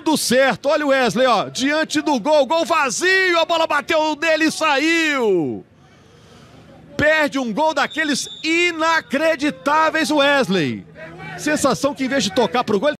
tudo certo. Olha o Wesley, ó, diante do gol, gol vazio, a bola bateu nele e saiu. Perde um gol daqueles inacreditáveis, Wesley. Sensação que em vez de tocar pro gol,